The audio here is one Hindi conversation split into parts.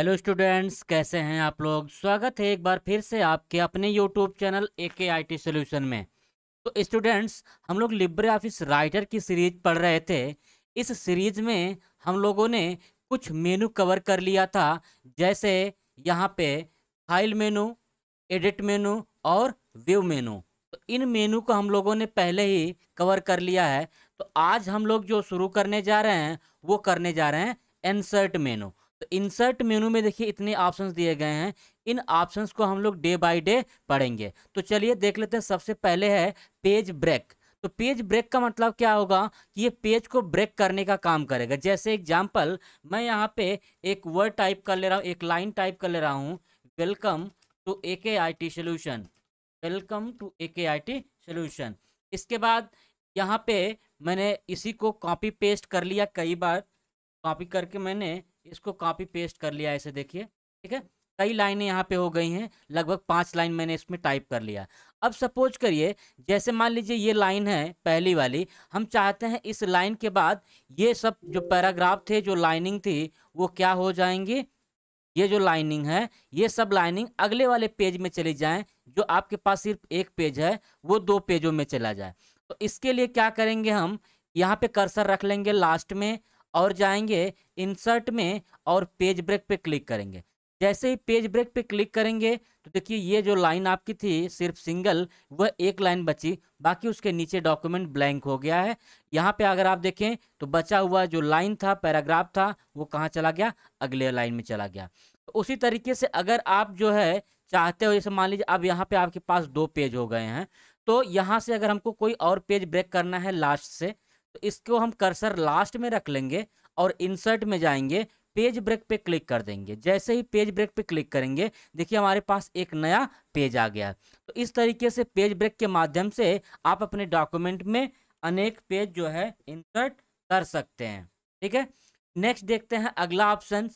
हेलो स्टूडेंट्स कैसे हैं आप लोग स्वागत है एक बार फिर से आपके अपने YouTube channel A K I T solution में तो स्टूडेंट्स हम लोग लिब्रे ऑफिस राइटर की सीरीज पढ़ रहे थे इस सीरीज में हम लोगों ने कुछ मेनू कवर कर लिया था जैसे यहाँ पे फाइल मेनू एडिट मेनू और व्यू मेनू तो इन मेनू को हम लोगों ने पहले ही कवर कर लिया है तो आज हम लोग जो शुरू करने जा रहे हैं वो करने जा रहे हैं इंसर्ट मेनू तो इंसर्ट मेनू में देखिए इतने ऑप्शंस दिए गए हैं इन ऑप्शंस को हम लोग डे बाय डे पढ़ेंगे तो चलिए देख लेते हैं सबसे पहले है पेज ब्रेक तो पेज ब्रेक का मतलब क्या होगा कि ये पेज को ब्रेक करने का काम करेगा जैसे एग्जाम्पल मैं यहाँ पे एक वर्ड टाइप कर ले रहा हूँ एक लाइन टाइप कर ले रहा हूँ welcome to A K I T solution welcome to A K I T solution इसके बाद यहाँ पे मैंने इसी को कॉपी पेस्ट कर लिया कई बार कॉपी करके मैंने इसको कॉपी पेस्ट कर लिया ऐसे देखिए ठीक है कई लाइनें यहाँ पे हो गई हैं लगभग पाँच लाइन मैंने इसमें टाइप कर लिया अब सपोज करिए जैसे मान लीजिए ये लाइन है पहली वाली हम चाहते हैं इस लाइन के बाद ये सब जो पैराग्राफ थे जो लाइनिंग थी वो क्या हो जाएंगी ये जो लाइनिंग है ये सब लाइनिंग अगले वाले पेज में चली जाए जो आपके पास सिर्फ एक पेज है वो दो पेजों में चला जाए तो इसके लिए क्या करेंगे हम यहाँ पे कर्सर रख लेंगे लास्ट में और जाएंगे इंसर्ट में और पेज ब्रेक पे क्लिक करेंगे जैसे ही पेज ब्रेक पे क्लिक करेंगे तो देखिए ये जो लाइन आपकी थी सिर्फ सिंगल वह एक लाइन बची बाकी उसके नीचे डॉक्यूमेंट ब्लैंक हो गया है यहाँ पे अगर आप देखें तो बचा हुआ जो लाइन था पैराग्राफ था वो कहाँ चला गया अगले लाइन में चला गया तो उसी तरीके से अगर आप जो है चाहते हो जैसे मान लीजिए अब यहाँ पे आपके पास दो पेज हो गए हैं तो यहाँ से अगर हमको कोई और पेज ब्रेक करना है लास्ट से तो इसको हम कर्सर लास्ट में रख लेंगे और इंसर्ट में जाएंगे पेज ब्रेक पे क्लिक कर देंगे जैसे ही पेज ब्रेक पे क्लिक करेंगे देखिए हमारे पास एक नया पेज आ गया तो इस तरीके से पेज ब्रेक के माध्यम से आप अपने डॉक्यूमेंट में अनेक पेज जो है इंसर्ट कर सकते हैं ठीक है नेक्स्ट देखते हैं अगला ऑप्शन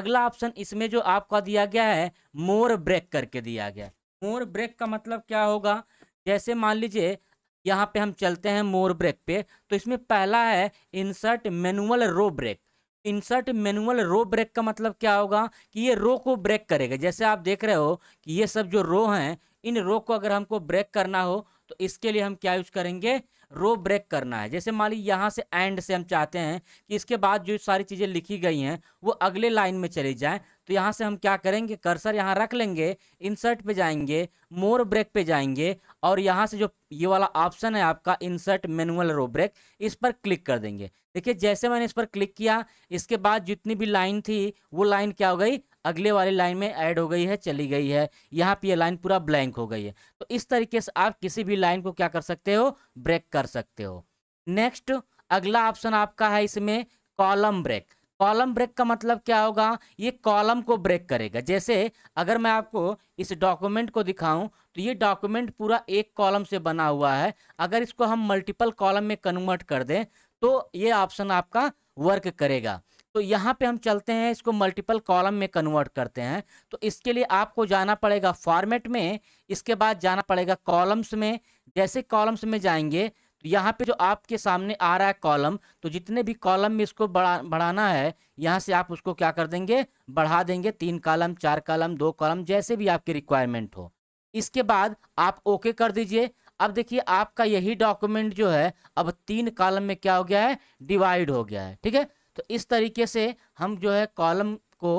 अगला ऑप्शन इसमें जो आपका दिया गया है मोर ब्रेक करके दिया गया मोर ब्रेक का मतलब क्या होगा जैसे मान लीजिए यहाँ पे हम चलते हैं मोर ब्रेक पे तो इसमें पहला है insert manual row break insert manual row break का मतलब क्या होगा कि ये रो को ब्रेक करेगा जैसे आप देख रहे हो कि ये सब जो रो हैं इन रो को अगर हमको ब्रेक करना हो तो इसके लिए हम क्या यूज करेंगे रो ब्रेक करना है जैसे मान लीजिए यहाँ से एंड से हम चाहते हैं कि इसके बाद जो सारी चीज़ें लिखी गई हैं वो अगले लाइन में चली जाएँ तो यहाँ से हम क्या करेंगे कर्सर यहाँ रख लेंगे इंसर्ट पे जाएंगे मोर ब्रेक पे जाएंगे और यहाँ से जो ये वाला ऑप्शन है आपका इंसर्ट मैनुअल रो ब्रेक इस पर क्लिक कर देंगे देखिए जैसे मैंने इस पर क्लिक किया इसके बाद जितनी भी लाइन थी वो लाइन क्या हो गई अगले वाली लाइन में ऐड हो गई है चली गई है यहाँ पे ये लाइन पूरा ब्लैंक हो गई है तो इस तरीके से आप किसी भी लाइन को क्या कर सकते हो ब्रेक कर सकते हो नेक्स्ट अगला ऑप्शन आपका है इसमें कॉलम ब्रेक कॉलम ब्रेक का मतलब क्या होगा ये कॉलम को ब्रेक करेगा जैसे अगर मैं आपको इस डॉक्यूमेंट को दिखाऊं तो ये डॉक्यूमेंट पूरा एक कॉलम से बना हुआ है अगर इसको हम मल्टीपल कॉलम में कन्वर्ट कर दें तो ये ऑप्शन आपका वर्क करेगा तो यहाँ पे हम चलते हैं इसको मल्टीपल कॉलम में कन्वर्ट करते हैं तो इसके लिए आपको जाना पड़ेगा फॉर्मेट में इसके बाद जाना पड़ेगा कॉलम्स में जैसे कॉलम्स में जाएंगे तो यहाँ पे जो आपके सामने आ रहा है कॉलम तो जितने भी कॉलम में इसको बढ़ा बढ़ाना है यहाँ से आप उसको क्या कर देंगे बढ़ा देंगे तीन कॉलम चार कॉलम दो कॉलम जैसे भी आपकी रिक्वायरमेंट हो इसके बाद आप ओके कर दीजिए अब देखिए आपका यही डॉक्यूमेंट जो है अब तीन कॉलम में क्या हो गया है डिवाइड हो गया है ठीक है तो इस तरीके से हम जो है कॉलम को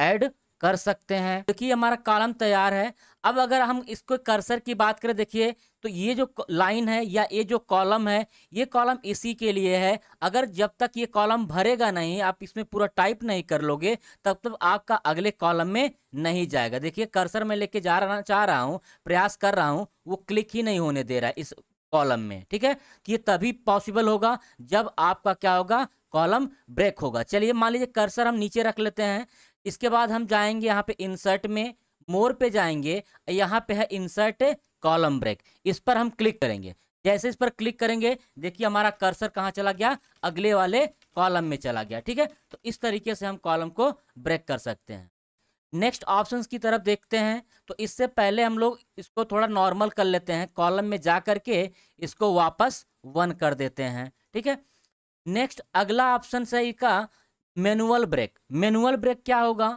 एड कर सकते हैं देखिए हमारा कॉलम तैयार है अब अगर हम इसको कर्सर की बात करें देखिए तो ये जो लाइन है या ये जो कॉलम है ये कॉलम इसी के लिए है अगर जब तक ये कॉलम भरेगा नहीं आप इसमें पूरा टाइप नहीं कर लोगे तब तक तो आपका अगले कॉलम में नहीं जाएगा देखिए कर्सर में लेके जा रहा चाह रहा हूँ प्रयास कर रहा हूँ वो क्लिक ही नहीं होने दे रहा है इस कॉलम में ठीक है कि ये तभी पॉसिबल होगा जब आपका क्या होगा कॉलम ब्रेक होगा चलिए मान लीजिए कर्सर हम नीचे रख लेते हैं इसके बाद हम जाएंगे यहाँ पे इंसर्ट में मोर पे जाएंगे यहाँ पे है इंसर्ट कॉलम ब्रेक इस पर हम क्लिक करेंगे जैसे इस पर क्लिक करेंगे देखिए हमारा कर्सर कहाँ चला गया अगले वाले कॉलम में चला गया ठीक है तो इस तरीके से हम कॉलम को ब्रेक कर सकते हैं नेक्स्ट ऑप्शंस की तरफ देखते हैं तो इससे पहले हम लोग इसको थोड़ा नॉर्मल कर लेते हैं कॉलम में जा करके इसको वापस वन कर देते हैं ठीक है नेक्स्ट अगला ऑप्शन है इसका मैनुअल ब्रेक मैनुअल ब्रेक क्या होगा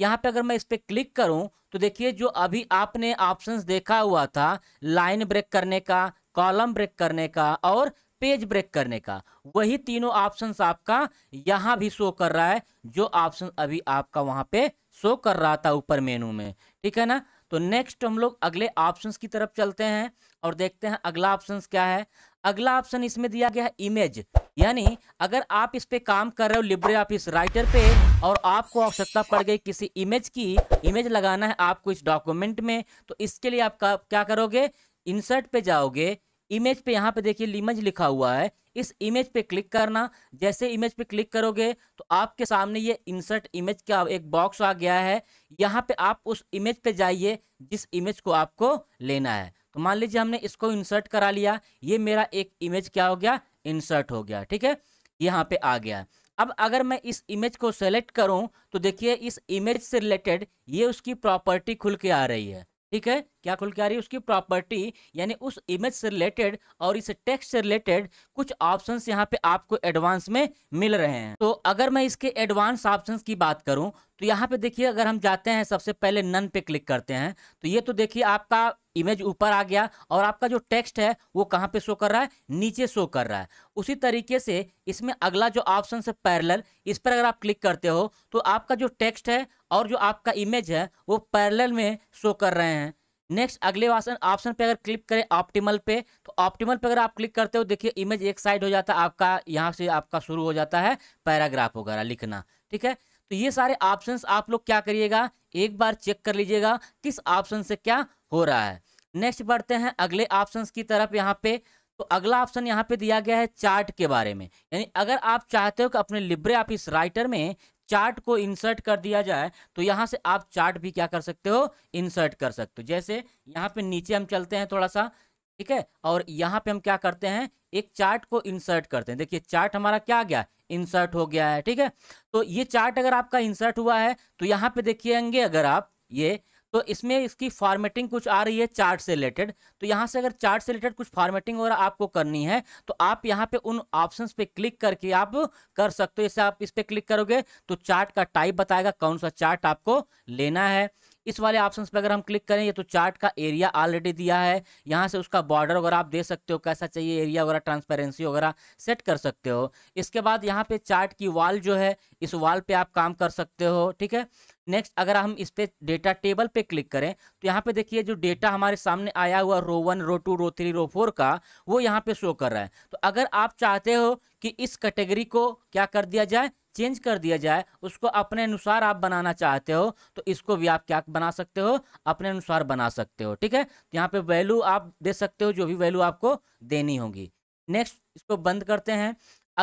यहाँ पे अगर मैं इस पर क्लिक करूँ तो देखिए जो अभी आपने ऑप्शंस देखा हुआ था लाइन ब्रेक करने का कॉलम ब्रेक करने का और पेज ब्रेक करने का वही तीनों ऑप्शंस आपका यहाँ भी शो कर रहा है जो ऑप्शन अभी आपका वहाँ पे शो कर रहा था ऊपर मेनू में ठीक है ना तो नेक्स्ट हम लोग अगले ऑप्शंस की तरफ चलते हैं और देखते हैं अगला ऑप्शन क्या है अगला ऑप्शन इसमें दिया गया है इमेज यानी अगर आप इस पे काम कर रहे हो लिब्रे ऑफिस राइटर पे और आपको आवश्यकता पड़ गई किसी इमेज की इमेज लगाना है आपको इस डॉक्यूमेंट में तो इसके लिए आप क्या करोगे इंसर्ट पे जाओगे इमेज पे यहाँ पे देखिए इमेज लिखा हुआ है इस इमेज पे क्लिक करना जैसे इमेज पे क्लिक करोगे तो आपके सामने ये इंसर्ट इमेज का एक बॉक्स आ गया है यहाँ पे आप उस इमेज पे जाइए जिस इमेज को आपको लेना है तो मान लीजिए हमने इसको इंसर्ट करा लिया ये मेरा एक इमेज क्या हो गया इंसर्ट हो गया ठीक है यहाँ पे आ गया अब अगर मैं इस इमेज को सेलेक्ट करूं तो देखिए इस इमेज से रिलेटेड ये उसकी प्रॉपर्टी खुल के आ रही है ठीक है क्या खुल के आ रही है उसकी प्रॉपर्टी यानी उस इमेज से रिलेटेड और इस टेक्स्ट से रिलेटेड कुछ ऑप्शंस यहाँ पे आपको एडवांस में मिल रहे हैं तो अगर मैं इसके एडवांस ऑप्शंस की बात करूं तो यहाँ पे देखिए अगर हम जाते हैं सबसे पहले नन पे क्लिक करते हैं तो ये तो देखिए आपका इमेज ऊपर आ गया और आपका जो टेक्स्ट है वो कहाँ पे शो कर रहा है नीचे शो कर रहा है उसी तरीके से इसमें अगला जो ऑप्शन है पैरेलल इस पर अगर आप क्लिक करते हो तो आपका जो टेक्स्ट है और जो आपका इमेज है वो पैरेलल में शो कर रहे हैं नेक्स्ट अगले ऑप्शन पे अगर क्लिक करें ऑप्टिमल पे तो ऑप्टिमल पे अगर आप क्लिक करते हो देखिए इमेज एक साइड हो जाता है आपका यहाँ से आपका शुरू हो जाता है पैराग्राफ वगैरह लिखना ठीक है तो ये सारे ऑप्शंस आप लोग क्या करिएगा एक बार चेक कर लीजिएगा किस ऑप्शन से क्या हो रहा है नेक्स्ट बढ़ते हैं अगले ऑप्शन की तरफ यहाँ पे तो अगला ऑप्शन यहाँ पे दिया गया है चार्ट के बारे में यानी अगर आप चाहते हो कि अपने लिब्रे ऑफिस राइटर में चार्ट को इंसर्ट कर दिया जाए तो यहाँ से आप चार्ट भी क्या कर सकते हो इंसर्ट कर सकते हो जैसे यहाँ पे नीचे हम चलते हैं थोड़ा सा ठीक है और यहाँ पे हम क्या करते हैं एक चार्ट को इंसर्ट करते हैं देखिए चार्ट हमारा क्या गया इंसर्ट हो गया है ठीक है तो ये चार्ट अगर आपका इंसर्ट हुआ है तो यहाँ पे देखिएंगे अगर आप ये तो इसमें इसकी फॉर्मेटिंग कुछ आ रही है चार्ट से रिलेटेड तो यहाँ से अगर चार्ट से रिलेटेड कुछ फॉर्मेटिंग वगैरह आपको करनी है तो आप यहाँ पे उन ऑप्शंस पे क्लिक करके आप कर सकते हो जैसे आप इस पर क्लिक करोगे तो चार्ट का टाइप बताएगा कौन सा चार्ट आपको लेना है इस वाले ऑप्शन पर अगर हम क्लिक करें ये तो चार्ट का एरिया ऑलरेडी दिया है यहाँ से उसका बॉर्डर वगैरह आप दे सकते हो कैसा चाहिए एरिया वगैरह ट्रांसपेरेंसी वगैरह सेट कर सकते हो इसके बाद यहाँ पे चार्ट की वॉल जो है इस वॉल पे आप काम कर सकते हो ठीक है नेक्स्ट अगर हम इस पे डेटा टेबल पे क्लिक करें तो यहाँ पे देखिए जो डेटा हमारे सामने आया हुआ row one row two row three row four का वो यहाँ पे शो कर रहा है तो अगर आप चाहते हो कि इस कैटेगरी को क्या कर दिया जाए चेंज कर दिया जाए उसको अपने अनुसार आप बनाना चाहते हो तो इसको भी आप क्या बना सकते हो अपने अनुसार बना सकते हो ठीक है तो यहाँ पे वैल्यू आप दे सकते हो जो भी वैल्यू आपको देनी होगी नेक्स्ट इसको बंद करते हैं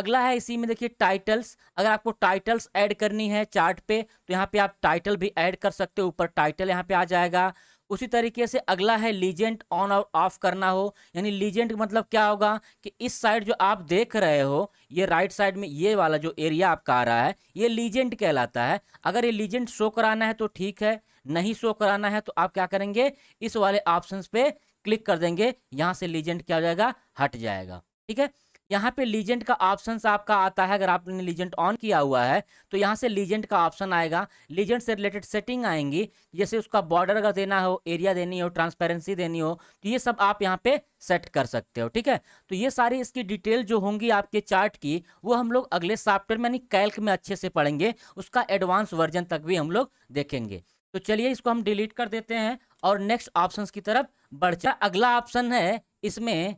अगला है इसी में देखिए टाइटल्स अगर आपको टाइटल्स ऐड करनी है चार्ट पे तो यहाँ पे आप टाइटल भी ऐड कर सकते हो ऊपर टाइटल यहाँ पे आ जाएगा उसी तरीके से अगला है लीजेंट ऑन और ऑफ करना हो यानी लीजेंट मतलब क्या होगा कि इस साइड जो आप देख रहे हो ये राइट साइड में ये वाला जो एरिया आपका आ रहा है ये लीजेंट कहलाता है अगर ये लीजेंट शो कराना है तो ठीक है नहीं शो कराना है तो आप क्या करेंगे इस वाले ऑप्शन पे क्लिक कर देंगे यहाँ से लीजेंट क्या हो जाएगा हट जाएगा ठीक है यहाँ पे लीजेंट का ऑप्शन आपका आता है अगर आपने लीजेंट ऑन किया हुआ है तो यहाँ से लीजेंट का ऑप्शन आएगा लीजेंट से रिलेटेड सेटिंग आएंगी जैसे उसका बॉर्डर अगर देना हो एरिया देनी हो ट्रांसपेरेंसी देनी हो तो ये सब आप यहाँ पे सेट कर सकते हो ठीक है तो ये सारी इसकी डिटेल जो होंगी आपके चार्ट की वो हम लोग अगले सॉफ्टवेयर में यानी कैल्क में अच्छे से पढ़ेंगे उसका एडवांस वर्जन तक भी हम लोग देखेंगे तो चलिए इसको हम डिलीट कर देते हैं और नेक्स्ट ऑप्शन की तरफ बढ़ जा अगला ऑप्शन है इसमें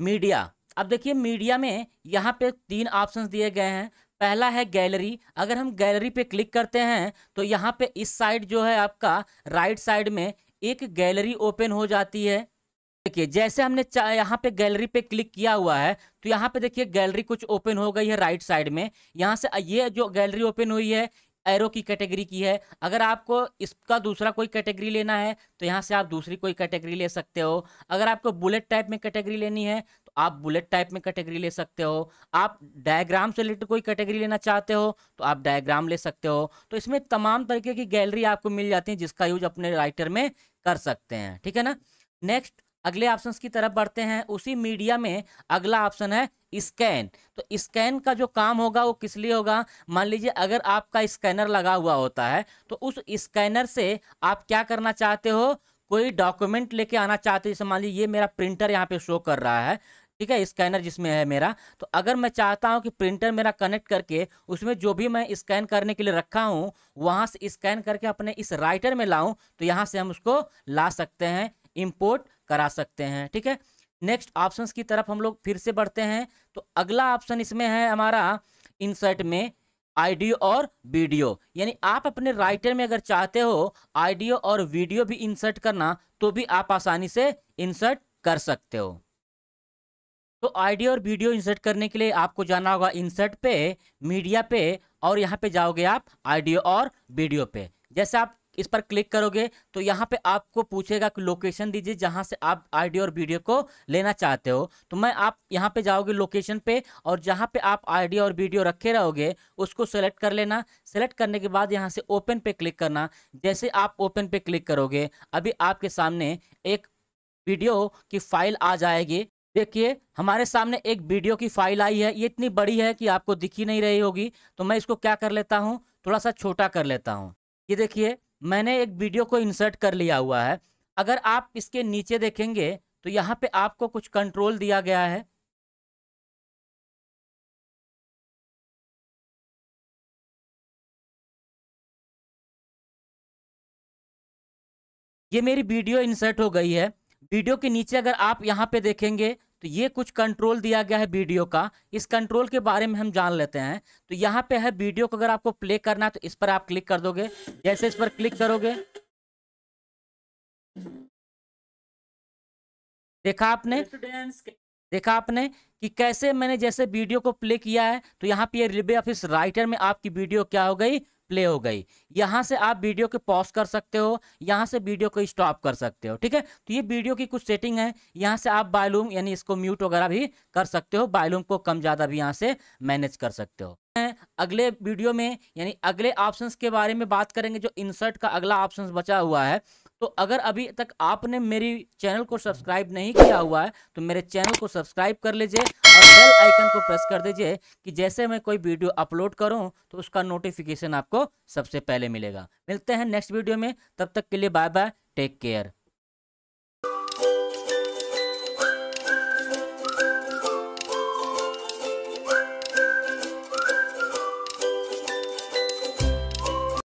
मीडिया अब देखिए मीडिया में यहाँ पे तीन ऑप्शंस दिए गए हैं पहला है गैलरी अगर हम गैलरी पे क्लिक करते हैं तो यहाँ पे इस साइड जो है आपका राइट साइड में एक गैलरी ओपन हो जाती है देखिए जैसे हमने यहाँ पे गैलरी पे क्लिक किया हुआ है तो यहाँ पे देखिए गैलरी कुछ ओपन हो गई है राइट साइड में यहाँ से ये जो गैलरी ओपन हुई है एरो की कैटेगरी की है अगर आपको इसका दूसरा कोई कैटेगरी लेना है तो यहाँ से आप दूसरी कोई कैटेगरी ले सकते हो अगर आपको बुलेट टाइप में कैटेगरी लेनी है तो आप बुलेट टाइप में कैटेगरी ले सकते हो आप डायग्राम से रिलेटेड कोई कैटेगरी लेना चाहते हो तो आप डायग्राम ले सकते हो तो इसमें तमाम तरीके की गैलरी आपको मिल जाती है जिसका यूज अपने राइटर में कर सकते हैं ठीक है ना नेक्स्ट अगले ऑप्शन की तरफ बढ़ते हैं उसी मीडिया में अगला ऑप्शन है स्कैन तो स्कैन का जो काम होगा वो किस लिए होगा मान लीजिए अगर आपका स्कैनर लगा हुआ होता है तो उस स्कैनर से आप क्या करना चाहते हो कोई डॉक्यूमेंट लेके आना चाहते हो जैसे मान लीजिए ये मेरा प्रिंटर यहाँ पे शो कर रहा है ठीक है स्कैनर जिसमें है मेरा तो अगर मैं चाहता हूँ कि प्रिंटर मेरा कनेक्ट करके उसमें जो भी मैं स्कैन करने के लिए रखा हूँ वहाँ से स्कैन करके अपने इस राइटर में लाऊँ तो यहाँ से हम उसको ला सकते हैं इम्पोर्ट करा सकते हैं ठीक है नेक्स्ट ऑप्शन की तरफ हम लोग फिर से बढ़ते हैं तो अगला ऑप्शन इसमें है हमारा इंसर्ट में आईडियो और वीडियो यानी आप अपने राइटर में अगर चाहते हो आईडियो और वीडियो भी इंसर्ट करना तो भी आप आसानी से इंसर्ट कर सकते हो तो आईडियो और वीडियो इंसर्ट करने के लिए आपको जाना होगा इंसर्ट पे मीडिया पे और यहाँ पे जाओगे आप आईडियो और वीडियो पे जैसे आप इस पर क्लिक करोगे तो यहाँ पे आपको पूछेगा कि लोकेशन दीजिए जहाँ से आप आईडी और वीडियो को लेना चाहते हो तो मैं आप यहाँ पे जाओगे लोकेशन पे और जहाँ पे आप आईडी और वीडियो रखे रहोगे उसको सेलेक्ट कर लेना सेलेक्ट करने के बाद यहाँ से ओपन पे क्लिक करना जैसे आप ओपन पे क्लिक करोगे अभी आपके सामने एक वीडियो की फाइल आ जाएगी देखिए हमारे सामने एक वीडियो की फाइल आई है ये इतनी बड़ी है कि आपको दिखी नहीं रही होगी तो मैं इसको क्या कर लेता हूँ थोड़ा सा छोटा कर लेता हूँ ये देखिए मैंने एक वीडियो को इंसर्ट कर लिया हुआ है अगर आप इसके नीचे देखेंगे तो यहाँ पे आपको कुछ कंट्रोल दिया गया है ये मेरी वीडियो इंसर्ट हो गई है वीडियो के नीचे अगर आप यहाँ पे देखेंगे तो ये कुछ कंट्रोल दिया गया है वीडियो का इस कंट्रोल के बारे में हम जान लेते हैं तो यहाँ पे है वीडियो को अगर आपको प्ले करना है तो इस पर आप क्लिक कर दोगे जैसे इस पर क्लिक करोगे देखा आपने देखा आपने कि कैसे मैंने जैसे वीडियो को प्ले किया है तो यहाँ पे रिबे ऑफिस राइटर में आपकी वीडियो क्या हो गई प्ले हो गई यहाँ से आप वीडियो को पॉज कर सकते हो यहाँ से वीडियो को स्टॉप कर सकते हो ठीक है तो ये वीडियो की कुछ सेटिंग है यहाँ से आप बायलूम यानी इसको म्यूट वगैरह भी कर सकते हो बायलूम को कम ज़्यादा भी यहाँ से मैनेज कर सकते हो अगले वीडियो में यानी अगले ऑप्शन के बारे में बात करेंगे जो इंसर्ट का अगला ऑप्शन बचा हुआ है तो अगर अभी तक आपने मेरी चैनल को सब्सक्राइब नहीं किया हुआ है तो मेरे चैनल को सब्सक्राइब कर लीजिए और बेल आइकन को प्रेस कर दीजिए कि जैसे मैं कोई वीडियो अपलोड करूं तो उसका नोटिफिकेशन आपको सबसे पहले मिलेगा मिलते हैं नेक्स्ट वीडियो में तब तक के लिए बाय बाय टेक केयर